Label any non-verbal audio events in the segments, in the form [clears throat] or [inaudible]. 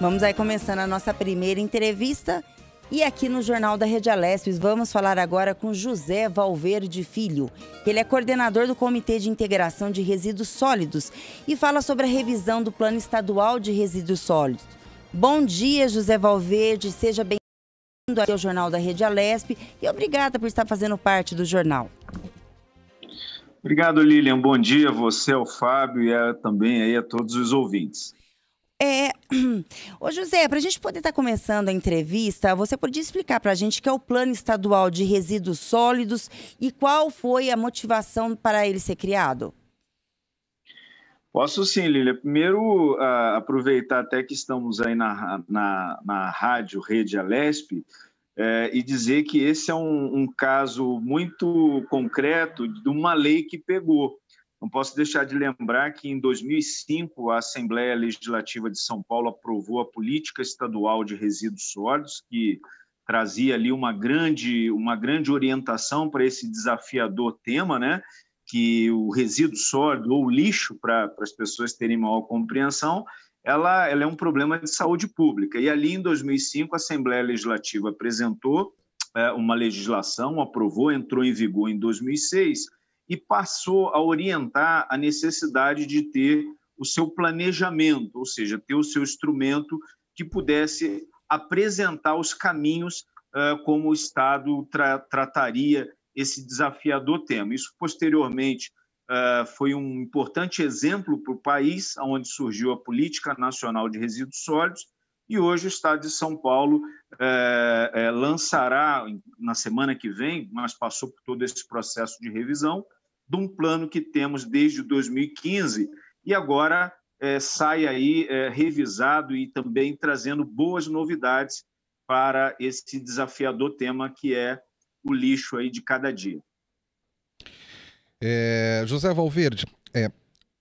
Vamos aí começando a nossa primeira entrevista. E aqui no Jornal da Rede Alespes, vamos falar agora com José Valverde Filho. Ele é coordenador do Comitê de Integração de Resíduos Sólidos e fala sobre a revisão do Plano Estadual de Resíduos Sólidos. Bom dia, José Valverde. Seja bem-vindo ao Jornal da Rede Alesp e obrigada por estar fazendo parte do jornal. Obrigado, Lilian. Bom dia a você, ao Fábio e a, também aí a todos os ouvintes. É... [clears throat] Ô, José, para a gente poder estar tá começando a entrevista, você podia explicar para a gente que é o Plano Estadual de Resíduos Sólidos e qual foi a motivação para ele ser criado? Posso sim, Lília. Primeiro, uh, aproveitar até que estamos aí na, na, na rádio Rede Alesp é, e dizer que esse é um, um caso muito concreto de uma lei que pegou. Não posso deixar de lembrar que, em 2005, a Assembleia Legislativa de São Paulo aprovou a Política Estadual de Resíduos Sólidos, que trazia ali uma grande, uma grande orientação para esse desafiador tema, né? que o resíduo sólido ou lixo, para as pessoas terem maior compreensão, ela, ela é um problema de saúde pública. E ali, em 2005, a Assembleia Legislativa apresentou é, uma legislação, aprovou, entrou em vigor em 2006, e passou a orientar a necessidade de ter o seu planejamento, ou seja, ter o seu instrumento que pudesse apresentar os caminhos uh, como o Estado tra trataria esse desafiador tema. Isso, posteriormente, uh, foi um importante exemplo para o país, onde surgiu a Política Nacional de Resíduos Sólidos, e hoje o Estado de São Paulo lançará, na semana que vem, mas passou por todo esse processo de revisão, de um plano que temos desde 2015 e agora é, sai aí é, revisado e também trazendo boas novidades para esse desafiador tema que é o lixo aí de cada dia. É, José Valverde, é,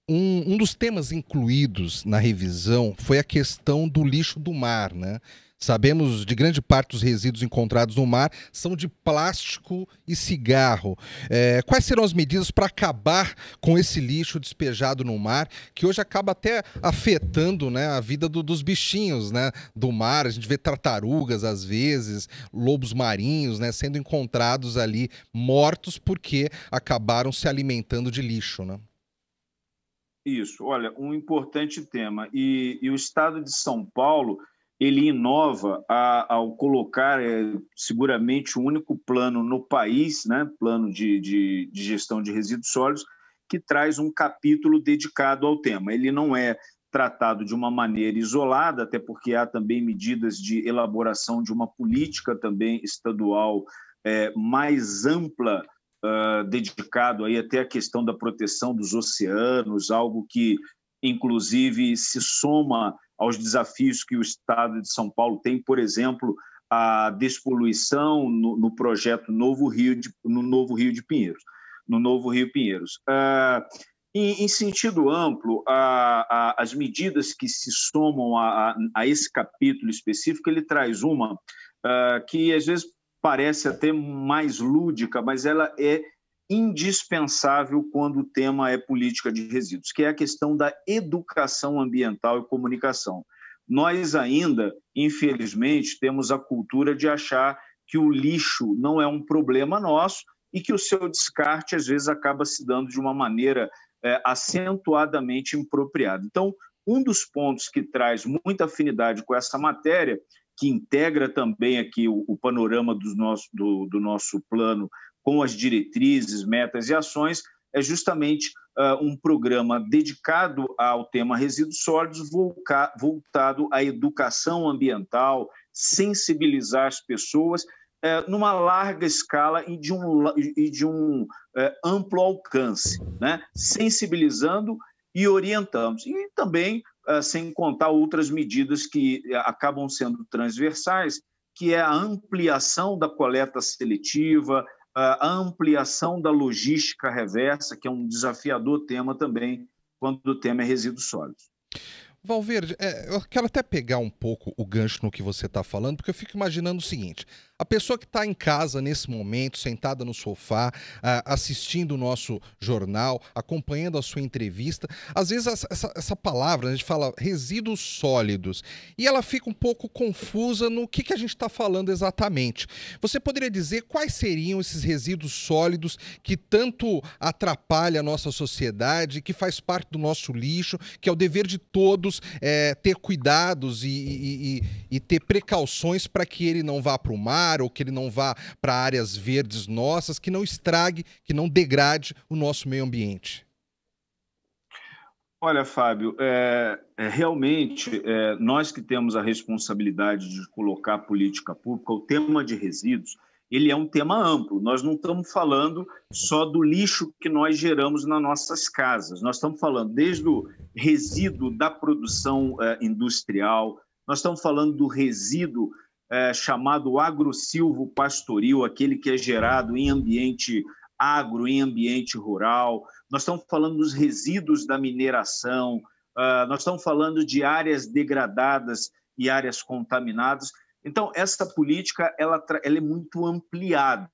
um, um dos temas incluídos na revisão foi a questão do lixo do mar, né? Sabemos de grande parte dos resíduos encontrados no mar são de plástico e cigarro. É, quais serão as medidas para acabar com esse lixo despejado no mar, que hoje acaba até afetando né, a vida do, dos bichinhos né, do mar? A gente vê tartarugas, às vezes, lobos marinhos né, sendo encontrados ali mortos porque acabaram se alimentando de lixo. Né? Isso, olha, um importante tema. e, e o estado de São Paulo ele inova a, ao colocar é, seguramente o único plano no país, né, plano de, de, de gestão de resíduos sólidos, que traz um capítulo dedicado ao tema. Ele não é tratado de uma maneira isolada, até porque há também medidas de elaboração de uma política também estadual é, mais ampla uh, dedicado aí até a questão da proteção dos oceanos, algo que inclusive se soma aos desafios que o Estado de São Paulo tem, por exemplo, a despoluição no, no projeto Novo Rio de, no Novo Rio de Pinheiros, no Novo Rio Pinheiros. Ah, em, em, sentido amplo, a, a, as medidas que se somam a, a, esse capítulo específico, ele traz uma ah, que às vezes parece até mais lúdica, mas ela é indispensável quando o tema é política de resíduos, que é a questão da educação ambiental e comunicação. Nós ainda, infelizmente, temos a cultura de achar que o lixo não é um problema nosso e que o seu descarte, às vezes, acaba se dando de uma maneira é, acentuadamente impropriada. Então, um dos pontos que traz muita afinidade com essa matéria, que integra também aqui o, o panorama do nosso, do, do nosso plano com as diretrizes, metas e ações, é justamente uh, um programa dedicado ao tema resíduos sólidos, voltado à educação ambiental, sensibilizar as pessoas eh, numa larga escala e de um, e de um eh, amplo alcance, né? sensibilizando e orientando. E também, ah, sem contar outras medidas que eh, acabam sendo transversais, que é a ampliação da coleta seletiva, a ampliação da logística reversa, que é um desafiador tema também quando o tema é resíduos sólidos. Valverde, é, eu quero até pegar um pouco o gancho no que você está falando, porque eu fico imaginando o seguinte: a pessoa que está em casa nesse momento, sentada no sofá, assistindo o nosso jornal, acompanhando a sua entrevista, às vezes essa, essa palavra, né, a gente fala resíduos sólidos, e ela fica um pouco confusa no que, que a gente está falando exatamente. Você poderia dizer quais seriam esses resíduos sólidos que tanto atrapalha a nossa sociedade, que faz parte do nosso lixo, que é o dever de todos é, ter cuidados e, e, e, e ter precauções para que ele não vá para o mar, mar ou que ele não vá para áreas verdes nossas, que não estrague, que não degrade o nosso meio ambiente? Olha, Fábio, é, é, realmente é, nós que temos a responsabilidade de colocar política pública, o tema de resíduos, ele é um tema amplo. Nós não estamos falando só do lixo que nós geramos nas nossas casas. Nós estamos falando desde o resíduo da produção é, industrial, nós estamos falando do resíduo é, chamado agrosilvo pastoril, aquele que é gerado em ambiente agro, em ambiente rural. Nós estamos falando dos resíduos da mineração, uh, nós estamos falando de áreas degradadas e áreas contaminadas. Então, essa política ela, ela é muito ampliada.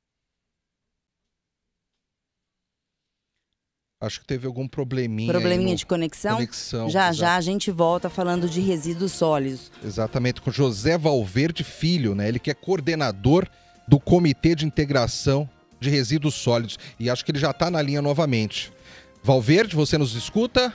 Acho que teve algum probleminha. Probleminha no... de conexão? Conexão. Já já a gente volta falando de resíduos sólidos. Exatamente, com José Valverde Filho, né? Ele que é coordenador do Comitê de Integração de Resíduos Sólidos. E acho que ele já está na linha novamente. Valverde, você nos escuta?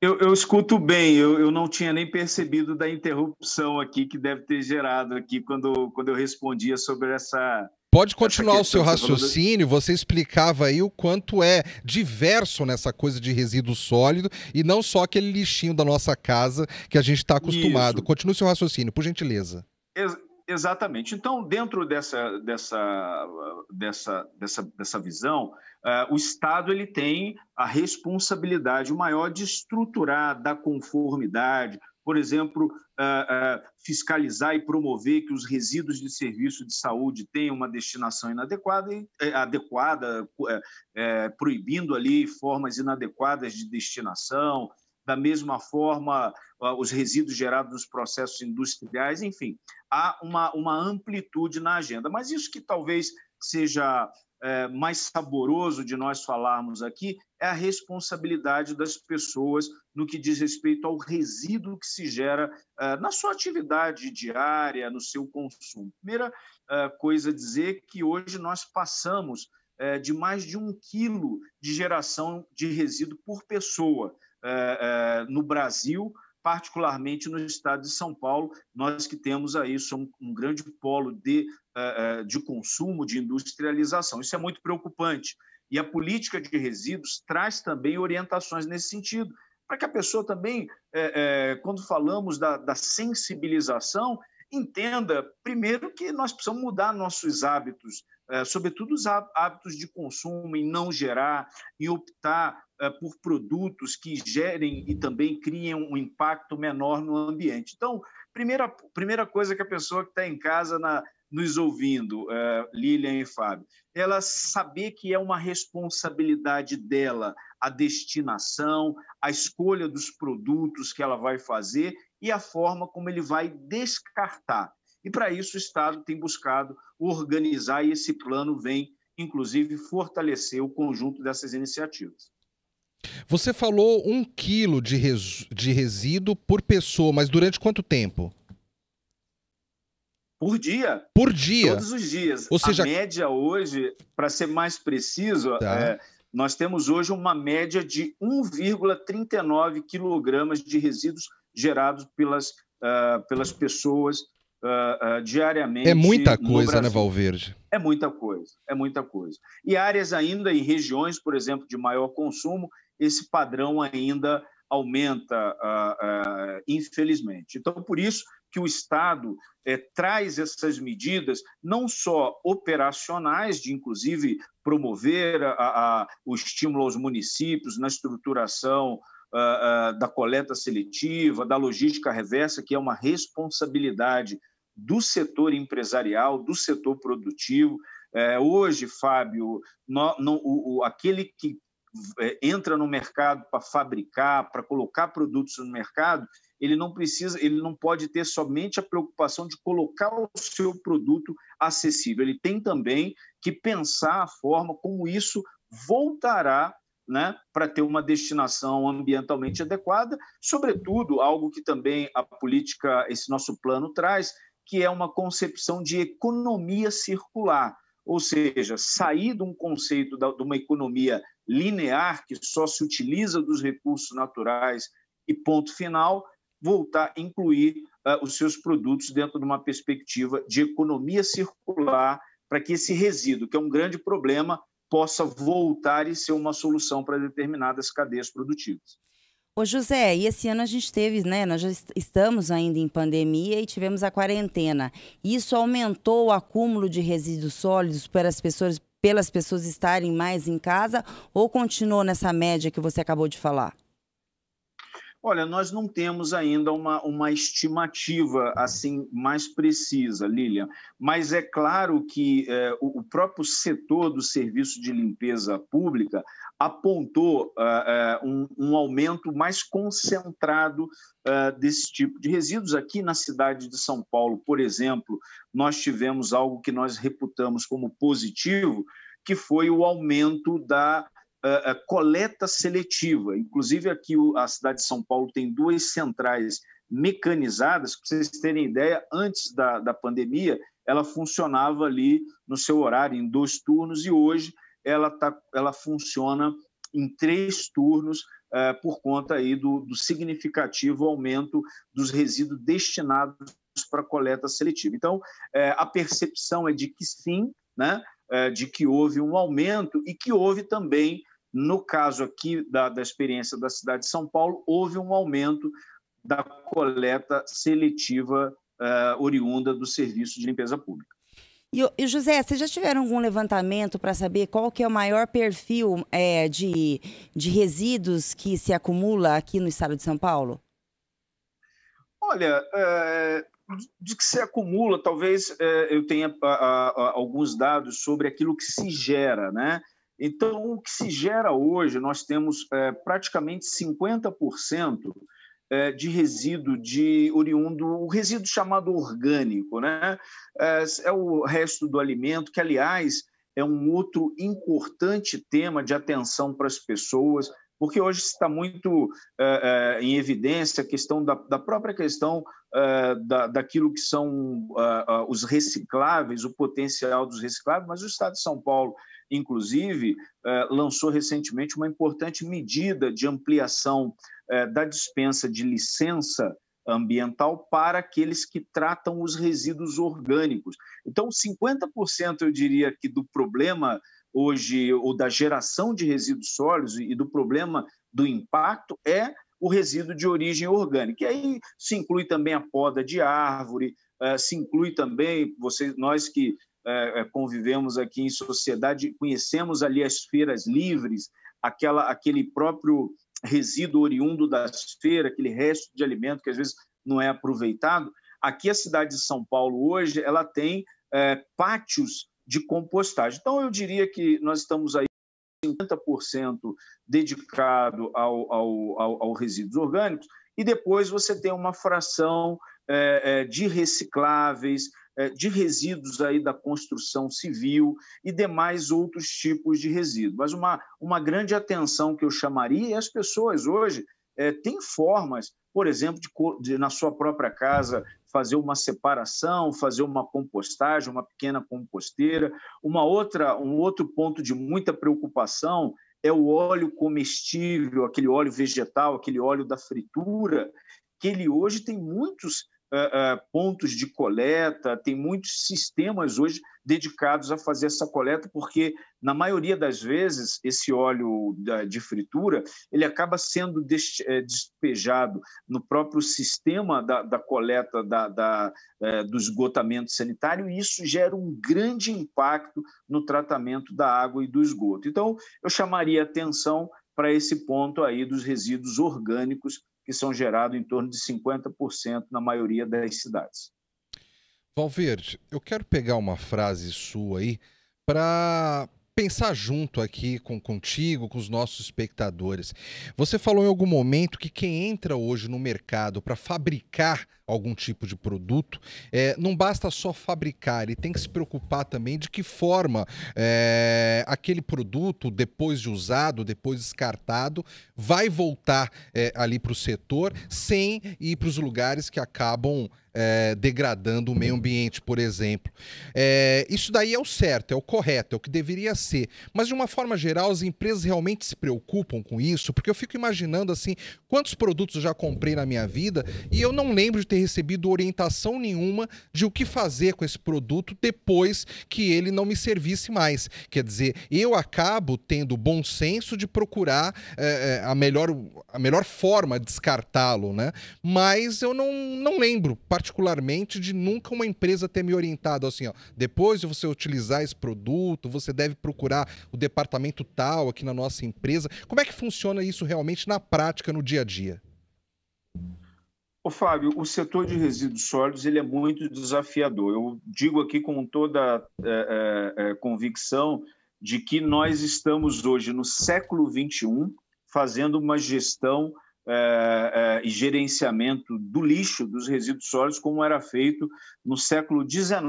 Eu, eu escuto bem, eu, eu não tinha nem percebido da interrupção aqui que deve ter gerado aqui quando, quando eu respondia sobre essa Pode é continuar o seu raciocínio, você explicava aí o quanto é diverso nessa coisa de resíduo sólido e não só aquele lixinho da nossa casa que a gente está acostumado. Isso. Continue seu raciocínio, por gentileza. Ex exatamente. Então, dentro dessa, dessa, dessa, dessa, dessa visão, uh, o Estado ele tem a responsabilidade maior de estruturar, da conformidade, por exemplo, ah, ah, fiscalizar e promover que os resíduos de serviço de saúde tenham uma destinação inadequada, eh, adequada, eh, eh, proibindo ali formas inadequadas de destinação, da mesma forma ah, os resíduos gerados nos processos industriais, enfim, há uma, uma amplitude na agenda. Mas isso que talvez seja é, mais saboroso de nós falarmos aqui é a responsabilidade das pessoas no que diz respeito ao resíduo que se gera é, na sua atividade diária, no seu consumo. Primeira é, coisa a dizer que hoje nós passamos é, de mais de um quilo de geração de resíduo por pessoa é, é, no Brasil particularmente no estado de São Paulo, nós que temos aí somos um grande polo de, eh, eh, de consumo, de industrialização. Isso é muito preocupante. E a política de resíduos traz também orientações nesse sentido, para que a pessoa também, eh, quando falamos da, da sensibilização, entenda, primeiro, que nós precisamos mudar nossos hábitos eh, sobretudo os hábitos de consumo, em não gerar, em optar eh, por produtos que gerem e também criem um impacto menor no ambiente. Então, primeira, primeira coisa que a pessoa que está em casa na, nos ouvindo, é, Lilian e Fábio, ela saber que é uma responsabilidade dela a destinação, a escolha dos produtos que ela vai fazer e a forma como ele vai descartar. E para isso o Estado tem buscado organizar e esse plano vem, inclusive, fortalecer o conjunto dessas iniciativas. Você falou um quilo de, res... de resíduo por pessoa, mas durante quanto tempo? Por dia. Por dia. Todos os dias. Ou seja, a média hoje, para ser mais preciso, tá. é, nós temos hoje uma média de 1,39 quilogramas de resíduos gerados pelas, uh, pelas pessoas uh, uh, diariamente. É muita coisa, né, Valverde? É muita coisa, é muita coisa. E áreas ainda e regiões, por exemplo, de maior consumo, esse padrão ainda aumenta, uh, infelizmente. Então, por isso que o Estado eh, traz essas medidas, não só operacionais, de inclusive promover a, a, o estímulo aos municípios na estruturação da coleta seletiva, da logística reversa, que é uma responsabilidade do setor empresarial, do setor produtivo. É, hoje, Fábio, no, no, o, aquele que é, entra no mercado para fabricar, para colocar produtos no mercado, ele não precisa, ele não pode ter somente a preocupação de colocar o seu produto acessível. Ele tem também que pensar a forma como isso voltará né, para ter uma destinação ambientalmente adequada, sobretudo algo que também a política, esse nosso plano traz, que é uma concepção de economia circular, ou seja, sair de um conceito de uma economia linear que só se utiliza dos recursos naturais e ponto final, voltar a incluir uh, os seus produtos dentro de uma perspectiva de economia circular para que esse resíduo, que é um grande problema, possa voltar e ser uma solução para determinadas cadeias produtivas. Ô José, e esse ano a gente teve, né? Nós já estamos ainda em pandemia e tivemos a quarentena. Isso aumentou o acúmulo de resíduos sólidos pelas pessoas, pelas pessoas estarem mais em casa ou continuou nessa média que você acabou de falar? Olha, nós não temos ainda uma, uma estimativa assim mais precisa, Lilian, mas é claro que é, o, próprio setor do serviço de limpeza pública apontou é, é, um, um, aumento mais concentrado desse tipo de resíduos. Aqui na cidade de São Paulo, por exemplo, nós tivemos algo que nós reputamos como positivo, que foi o aumento da coleta seletiva. Inclusive, aqui a cidade de São Paulo tem duas centrais mecanizadas, para vocês terem ideia, antes da, da pandemia, ela funcionava ali no seu horário, em dois turnos, e hoje ela, tá, ela funciona em três turnos, é, por conta aí do, do significativo aumento dos resíduos destinados para coleta seletiva. Então, é, a percepção é de que sim, né, é, de que houve um aumento e que houve também no caso aqui da, da experiência da cidade de São Paulo, houve um aumento da coleta seletiva uh, oriunda do serviço de limpeza pública. E, e José, vocês já tiveram algum levantamento para saber qual que é o maior perfil é, de, de resíduos que se acumula aqui no estado de São Paulo? Olha, é, de que se acumula, talvez é, eu tenha a, ah, a, ah, a, ah, alguns dados sobre aquilo que se gera, né? Então, o que se gera hoje, nós temos é, praticamente 50% é, de resíduo de oriundo, o resíduo chamado orgânico, né? É, é o resto do alimento, que, aliás, é um outro importante tema de atenção para as pessoas, porque hoje está muito é, é, em evidência a questão da, da própria questão é, da, daquilo que são é, é, os recicláveis, o potencial dos recicláveis, mas o Estado de São Paulo inclusive, eh, lançou recentemente uma importante medida de ampliação eh, da dispensa de licença ambiental para aqueles que tratam os resíduos orgânicos. Então, 50%, eu diria que do problema hoje, ou da geração de resíduos sólidos e do problema do impacto, é o resíduo de origem orgânica. E aí se inclui também a poda de árvore, eh, se inclui também, vocês, nós que é, é, convivemos aqui em sociedade, conhecemos ali as feiras livres, aquela, aquele próprio resíduo oriundo das feiras, aquele resto de alimento que às vezes não é aproveitado. Aqui a cidade de São Paulo hoje ela tem é, pátios de compostagem. Então eu diria que nós estamos aí 50% dedicado ao, ao, ao, ao, resíduos orgânicos e depois você tem uma fração é, é de recicláveis, é, de resíduos aí da construção civil e demais outros tipos de resíduos. Mas uma, uma grande atenção que eu chamaria é as pessoas hoje é, têm formas, por exemplo, de, de, na sua própria casa fazer uma separação, fazer uma compostagem, uma pequena composteira. Uma outra, um outro ponto de muita preocupação é o óleo comestível, aquele óleo vegetal, aquele óleo da fritura, que ele hoje tem muitos uh, uh, pontos de coleta, tem muitos sistemas hoje dedicados a fazer essa coleta, porque na maioria das vezes esse óleo da, de fritura ele acaba sendo des, é, despejado no próprio sistema da, da coleta da, da é, do esgotamento sanitário e isso gera um grande impacto no tratamento da água e do esgoto. Então eu chamaria atenção para esse ponto aí dos resíduos orgânicos que são gerados em torno de 50% na maioria das cidades. Valverde, eu quero pegar uma frase sua aí para pensar junto aqui com contigo, com os nossos espectadores. Você falou em algum momento que quem entra hoje no mercado para fabricar algum tipo de produto, é, não basta só fabricar, ele tem que se preocupar também de que forma é, aquele produto, depois de usado, depois descartado, vai voltar é, ali para o setor sem ir para os lugares que acabam é, degradando o meio ambiente, por exemplo. É, isso daí é o certo, é o correto, é o que deveria ser. Mas, de uma forma geral, as empresas realmente se preocupam com isso, porque eu fico imaginando assim quantos produtos eu já comprei na minha vida e eu não lembro de ter recebido orientação nenhuma de o que fazer com esse produto depois que ele não me servisse mais. Quer dizer, eu acabo tendo bom senso de procurar é, é a, melhor, a melhor forma de descartá-lo, né? Mas eu não, não lembro, particularmente, de nunca uma empresa ter me orientado assim, ó, depois de você utilizar esse produto, você deve procurar o departamento tal aqui na nossa empresa. Como é que funciona isso realmente na prática, no dia a dia? Ô, Fábio, o setor de resíduos sólidos ele é muito desafiador. Eu digo aqui com toda é, é, é convicção de que nós estamos hoje no século 21 fazendo uma gestão é, é, e gerenciamento do lixo, dos resíduos sólidos, como era feito no século XIX.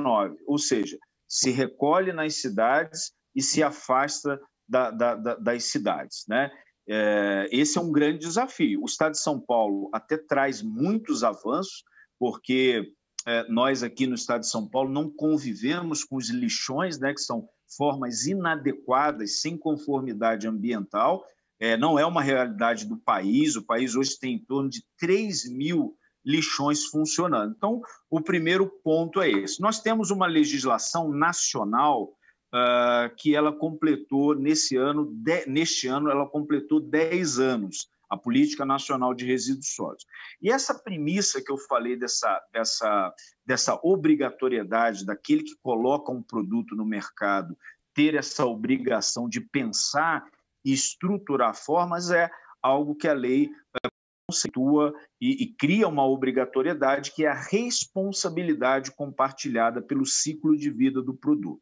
Ou seja, se recolhe nas cidades e se afasta da, da, da, das cidades. Né? É, esse é um grande desafio. O Estado de São Paulo até traz muitos avanços, porque é, nós aqui no Estado de São Paulo não convivemos com os lixões, né, que são formas inadequadas, sem conformidade ambiental, é, não é uma realidade do país. O país hoje tem em torno de 3 mil lixões funcionando. Então, o primeiro ponto é esse. Nós temos uma legislação nacional uh, que ela completou nesse ano, de, neste ano, ela completou 10 anos, a Política Nacional de Resíduos Sólidos. E essa premissa que eu falei dessa, dessa, dessa obrigatoriedade daquele que coloca um produto no mercado ter essa obrigação de pensar estruturar formas é algo que a lei eh, conceitua e, e cria uma obrigatoriedade, que é a responsabilidade compartilhada pelo ciclo de vida do produto.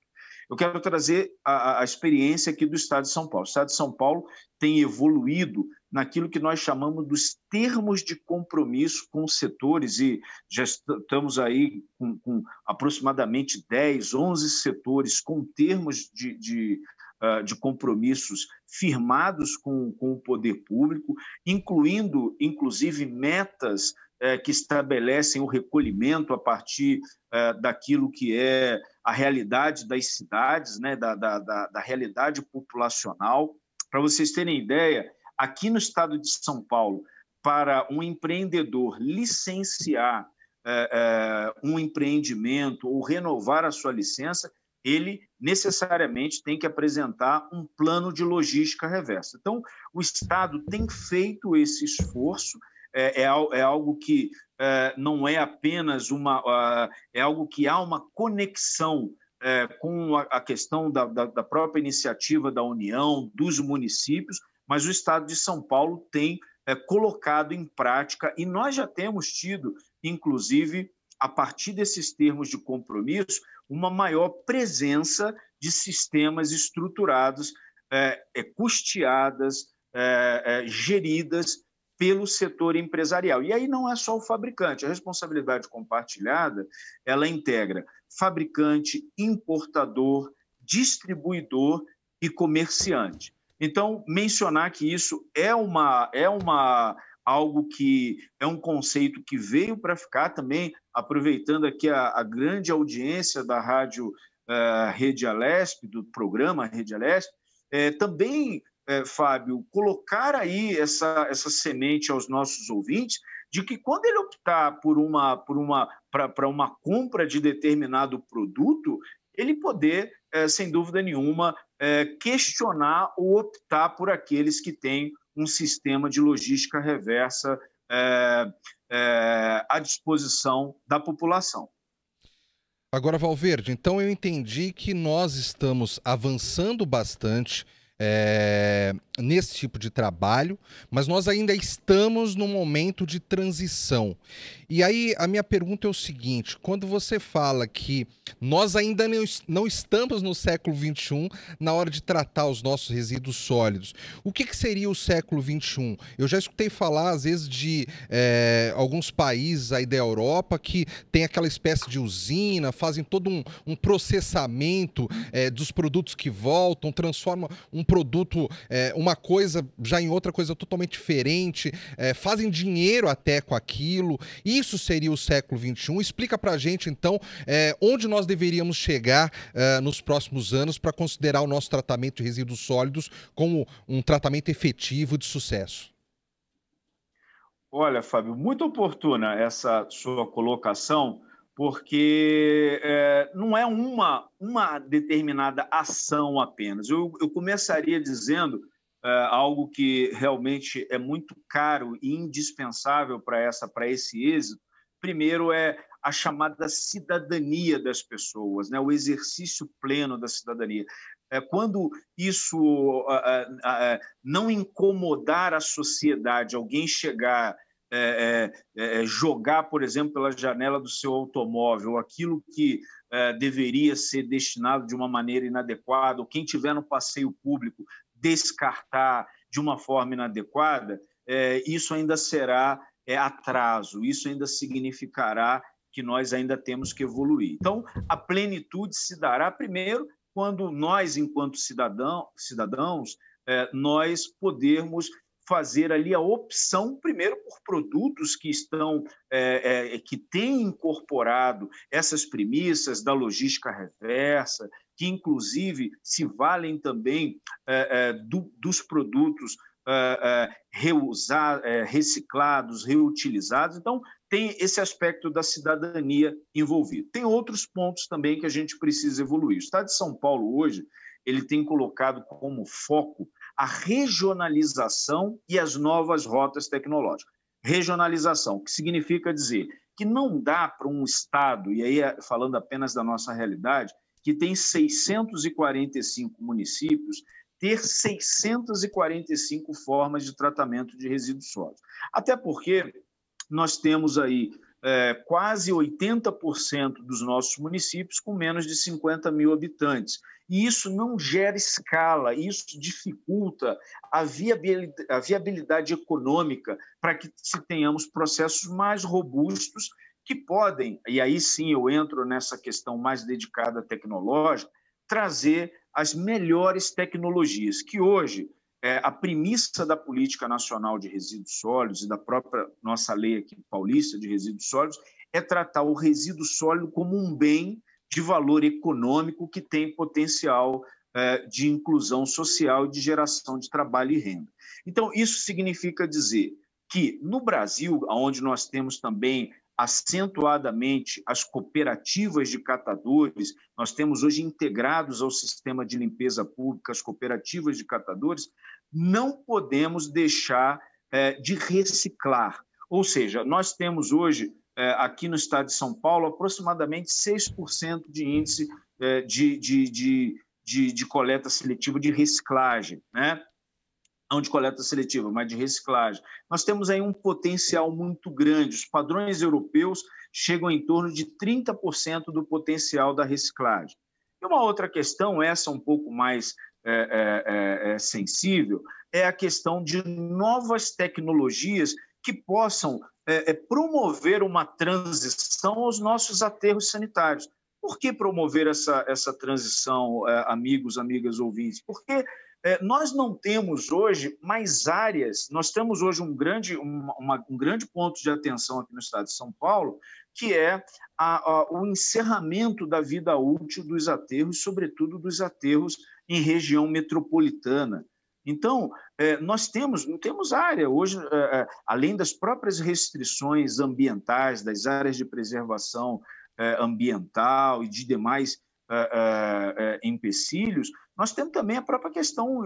Eu quero trazer a, a, experiência aqui do Estado de São Paulo. O Estado de São Paulo tem evoluído naquilo que nós chamamos dos termos de compromisso com os setores, e já estamos aí com, com aproximadamente 10, 11 setores com termos de, de, ah, de compromissos firmados com, com o poder público, incluindo, inclusive, metas eh, que estabelecem o recolhimento a partir eh, daquilo que é a realidade das cidades, né, da, da, da, da realidade populacional. Para vocês terem ideia, aqui no estado de São Paulo, para um empreendedor licenciar é, é, um empreendimento ou renovar a sua licença, ele necessariamente tem que apresentar um plano de logística reversa. Então, o Estado tem feito esse esforço, é, é, é algo que é, não é apenas uma. é algo que há uma conexão é, com a, a questão da, da, da própria iniciativa da União, dos municípios, mas o Estado de São Paulo tem é, colocado em prática e nós já temos tido, inclusive, a partir desses termos de compromisso, uma maior presença de sistemas estruturados, é, é, custeadas, é, geridas pelo setor empresarial. E aí não é só o fabricante, a responsabilidade compartilhada, ela integra fabricante, importador, distribuidor e comerciante. Então, mencionar que isso é uma é uma algo que é um conceito que veio para ficar também aproveitando aqui a, a grande audiência da rádio uh, Rede Alesp, do programa Rede Alesp, é, também, é, Fábio, colocar aí essa, essa semente aos nossos ouvintes de que quando ele optar por uma por uma para uma compra de determinado produto, ele poder, é, sem dúvida nenhuma, é, questionar ou optar por aqueles que têm um sistema de logística reversa é, é, à disposição da população. Agora, Valverde, então eu entendi que nós estamos avançando bastante é, nesse tipo de trabalho, mas nós ainda estamos num momento de transição. E aí a minha pergunta é o seguinte: quando você fala que nós ainda não estamos no século XXI na hora de tratar os nossos resíduos sólidos, o que, que seria o século XXI? Eu já escutei falar, às vezes, de é, alguns países aí da Europa que tem aquela espécie de usina, fazem todo um, um processamento é, dos produtos que voltam, transforma um produto, é, uma coisa já em outra coisa totalmente diferente, é, fazem dinheiro até com aquilo. Isso seria o século XXI. Explica pra gente, então, é, onde nós deveríamos chegar é, nos próximos anos para considerar o nosso tratamento de resíduos sólidos como um tratamento efetivo de sucesso. Olha, Fábio, muito oportuna essa sua colocação porque é, não é uma, uma determinada ação apenas. Eu, eu começaria dizendo é, algo que realmente é muito caro e indispensável para essa para esse êxito. Primeiro é a chamada cidadania das pessoas, né? o exercício pleno da cidadania. É, quando isso não incomodar a sociedade, alguém chegar é é, é, é, jogar, por exemplo, pela janela do seu automóvel, aquilo que é, deveria ser destinado de uma maneira inadequada, ou quem tiver no passeio público descartar de uma forma inadequada, é, isso ainda será atraso, isso ainda significará que nós ainda temos que evoluir. Então, a plenitude se dará primeiro quando nós, enquanto cidadão, cidadãos, nós podermos fazer ali a opção, primeiro, por produtos que estão, é, é, é, que têm incorporado essas premissas da logística reversa, que inclusive se valem também é, é do, dos produtos é, reusar, reciclados, reutilizados. Então, tem esse aspecto da cidadania envolvido. Tem outros pontos também que a gente precisa evoluir. O Estado de São Paulo hoje ele tem colocado como foco a regionalização e as novas rotas tecnológicas. Regionalização, que significa dizer que não dá para um Estado, e aí é, falando apenas da nossa realidade, que tem 645 municípios, ter 645 formas de tratamento de resíduos sólidos. Até porque nós temos aí é, quase 80% dos nossos municípios com menos de 50 mil habitantes. E isso não gera escala, isso dificulta a viabilidade, a viabilidade econômica para que se tenhamos processos mais robustos que podem, e aí sim eu entro nessa questão mais dedicada à tecnológica, trazer as melhores tecnologias que hoje é, a premissa da política nacional de resíduos sólidos e da própria nossa lei aqui paulista de resíduos sólidos é tratar o resíduo sólido como um bem de valor econômico que tem potencial é, de inclusão social e de geração de trabalho e renda. Então, isso significa dizer que no Brasil, onde nós temos também acentuadamente as cooperativas de catadores. Nós temos hoje integrados ao sistema de limpeza pública as cooperativas de catadores não podemos deixar de reciclar. Ou seja, nós temos hoje, aqui no estado de São Paulo, aproximadamente 6% de índice de, de, de, de, de coleta seletiva de reciclagem, né? não de coleta seletiva, mas de reciclagem. Nós temos aí um potencial muito grande. Os padrões europeus chegam em torno de 30% do potencial da reciclagem. E uma outra questão, essa um pouco mais é, é, é, é, sensível é a questão de novas tecnologias que possam é, é, promover uma transição aos nossos aterros sanitários. Por que promover essa, essa transição, amigos, amigas ouvintes? Porque nós não temos hoje mais áreas, nós temos hoje um grande, uma, uma, um grande ponto de atenção aqui no estado de São Paulo, que é a, a, o encerramento da vida útil dos aterros, sobretudo dos aterros em região metropolitana. Então, é, nós temos, temos área hoje, é, é, além das próprias restrições ambientais, das áreas de preservação ambiental e de demais empecilhos, nós temos também a própria questão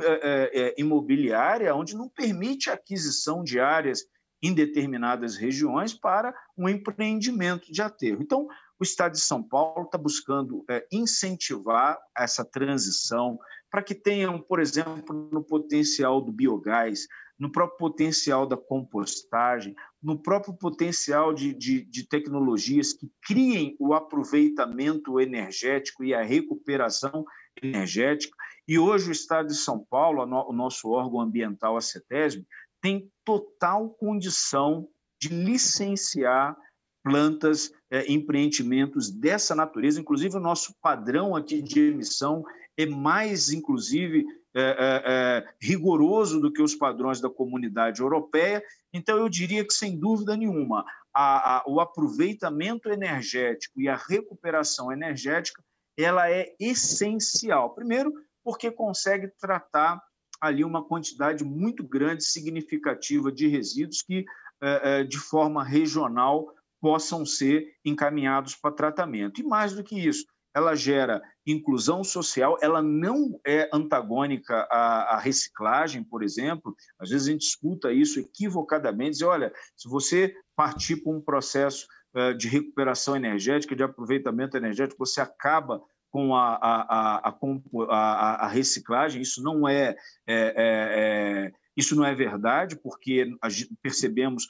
imobiliária, onde não permite a aquisição de áreas em determinadas regiões para um empreendimento de aterro. Então, o Estado de São Paulo está buscando é, incentivar essa transição para que tenham, por exemplo, no potencial do biogás, no próprio potencial da compostagem, no próprio potencial de, de, de, tecnologias que criem o aproveitamento energético e a recuperação energética. E hoje o Estado de São Paulo, o nosso órgão ambiental, a CETESB, tem total condição de licenciar plantas é, empreendimentos dessa natureza. Inclusive, o nosso padrão aqui de emissão é mais, inclusive, é, é, é, rigoroso do que os padrões da comunidade europeia. Então, eu diria que, sem dúvida nenhuma, a, a, o aproveitamento energético e a recuperação energética ela é essencial. Primeiro, porque consegue tratar ali uma quantidade muito grande, significativa de resíduos que, é, é, de forma regional, possam ser encaminhados para tratamento. E mais do que isso, ela gera inclusão social, ela não é antagônica à, à, reciclagem, por exemplo. Às vezes a gente escuta isso equivocadamente, dizer, olha, se você partir para um processo eh, de recuperação energética, de aproveitamento energético, você acaba com a, a, a, a reciclagem, isso não é, é, é, é isso não é verdade, porque percebemos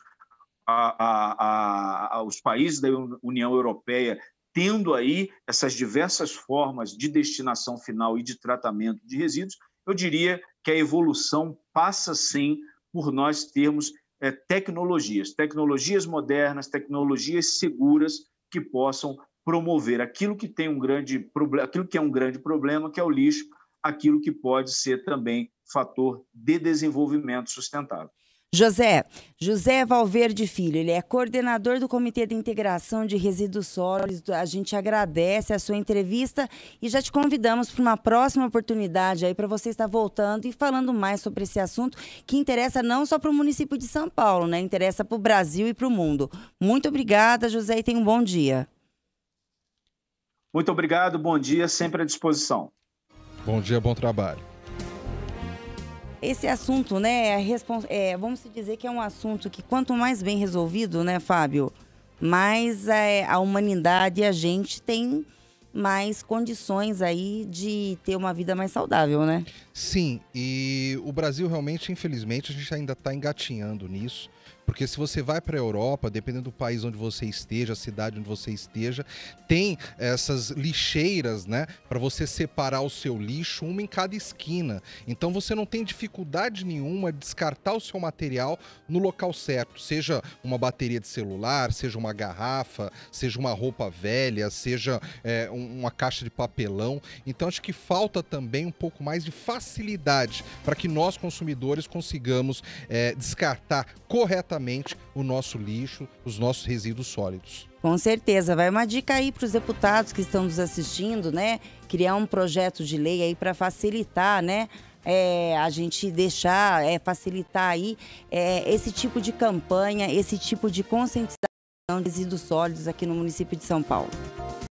a, a, a, os países da União Europeia tendo aí essas diversas formas de destinação final e de tratamento de resíduos, eu diria que a evolução passa sim por nós termos é, tecnologias, tecnologias modernas, tecnologias seguras que possam promover aquilo que tem um grande problema, aquilo que é um grande problema, que é o lixo, aquilo que pode ser também fator de desenvolvimento sustentável. José, José Valverde Filho, ele é coordenador do Comitê de Integração de Resíduos Sólidos. A gente agradece a sua entrevista e já te convidamos para uma próxima oportunidade aí para você estar voltando e falando mais sobre esse assunto que interessa não só para o município de São Paulo, né? Interessa para o Brasil e para o mundo. Muito obrigada, José, e tenha um bom dia. Muito obrigado, bom dia, sempre à disposição. Bom dia, bom trabalho esse assunto, né, é, é, vamos dizer que é um assunto que quanto mais bem resolvido, né, Fábio, mais é, a humanidade e a gente tem mais condições aí de ter uma vida mais saudável, né? Sim, e o Brasil realmente, infelizmente, a gente ainda está engatinhando nisso. Porque se você vai para a Europa, dependendo do país onde você esteja, a cidade onde você esteja, tem essas lixeiras, né, para você separar o seu lixo, uma em cada esquina. Então você não tem dificuldade nenhuma de descartar o seu material no local certo, seja uma bateria de celular, seja uma garrafa, seja uma roupa velha, seja é, uma caixa de papelão. Então acho que falta também um pouco mais de facilidade para que nós consumidores consigamos é, descartar corretamente o nosso lixo, os nossos resíduos sólidos. Com certeza, vai uma dica aí para os deputados que estão nos assistindo, né? Criar um projeto de lei aí para facilitar, né? É, a gente deixar, é, facilitar aí é, esse tipo de campanha, esse tipo de conscientização de resíduos sólidos aqui no município de São Paulo.